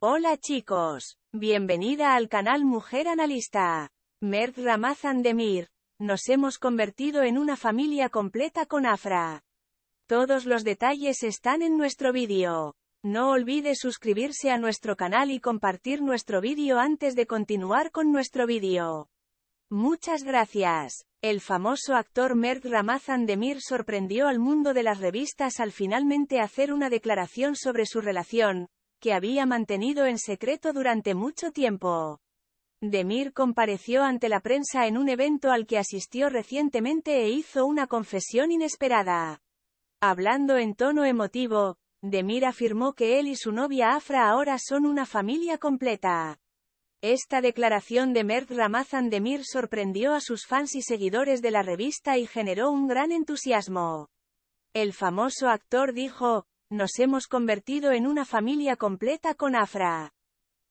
Hola chicos, bienvenida al canal Mujer Analista. Merd Ramazan Demir, nos hemos convertido en una familia completa con Afra. Todos los detalles están en nuestro vídeo. No olvide suscribirse a nuestro canal y compartir nuestro vídeo antes de continuar con nuestro vídeo. Muchas gracias. El famoso actor Merd Ramazan Demir sorprendió al mundo de las revistas al finalmente hacer una declaración sobre su relación, que había mantenido en secreto durante mucho tiempo. Demir compareció ante la prensa en un evento al que asistió recientemente e hizo una confesión inesperada. Hablando en tono emotivo, Demir afirmó que él y su novia Afra ahora son una familia completa. Esta declaración de Mert Ramazan Demir sorprendió a sus fans y seguidores de la revista y generó un gran entusiasmo. El famoso actor dijo, nos hemos convertido en una familia completa con Afra.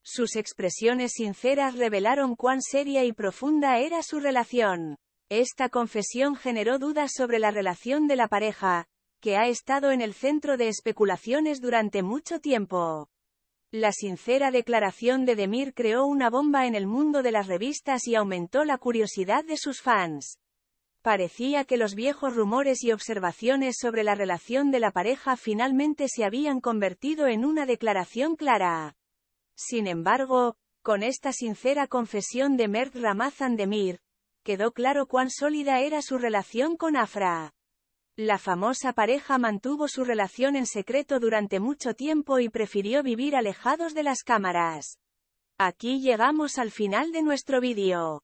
Sus expresiones sinceras revelaron cuán seria y profunda era su relación. Esta confesión generó dudas sobre la relación de la pareja, que ha estado en el centro de especulaciones durante mucho tiempo. La sincera declaración de Demir creó una bomba en el mundo de las revistas y aumentó la curiosidad de sus fans. Parecía que los viejos rumores y observaciones sobre la relación de la pareja finalmente se habían convertido en una declaración clara. Sin embargo, con esta sincera confesión de Mert Ramazan Demir, quedó claro cuán sólida era su relación con Afra. La famosa pareja mantuvo su relación en secreto durante mucho tiempo y prefirió vivir alejados de las cámaras. Aquí llegamos al final de nuestro vídeo.